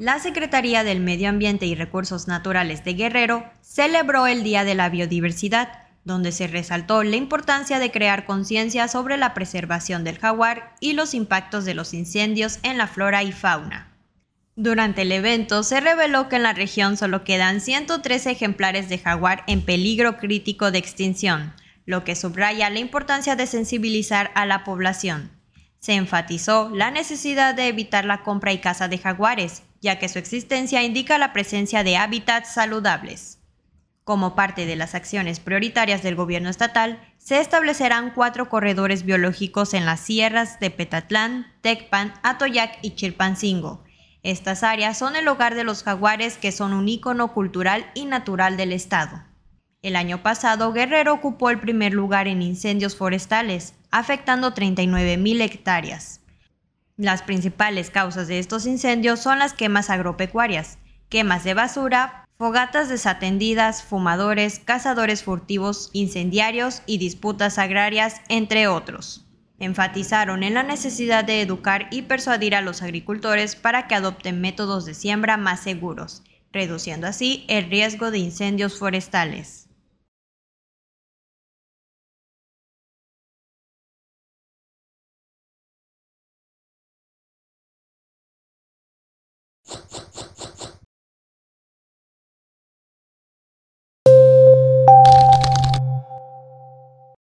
la Secretaría del Medio Ambiente y Recursos Naturales de Guerrero celebró el Día de la Biodiversidad, donde se resaltó la importancia de crear conciencia sobre la preservación del jaguar y los impactos de los incendios en la flora y fauna. Durante el evento se reveló que en la región solo quedan 103 ejemplares de jaguar en peligro crítico de extinción, lo que subraya la importancia de sensibilizar a la población. Se enfatizó la necesidad de evitar la compra y caza de jaguares, ya que su existencia indica la presencia de hábitats saludables. Como parte de las acciones prioritarias del gobierno estatal, se establecerán cuatro corredores biológicos en las sierras de Petatlán, Tecpan, Atoyac y Chilpancingo. Estas áreas son el hogar de los jaguares que son un ícono cultural y natural del estado. El año pasado, Guerrero ocupó el primer lugar en incendios forestales, afectando 39.000 hectáreas. Las principales causas de estos incendios son las quemas agropecuarias, quemas de basura, fogatas desatendidas, fumadores, cazadores furtivos, incendiarios y disputas agrarias, entre otros. Enfatizaron en la necesidad de educar y persuadir a los agricultores para que adopten métodos de siembra más seguros, reduciendo así el riesgo de incendios forestales.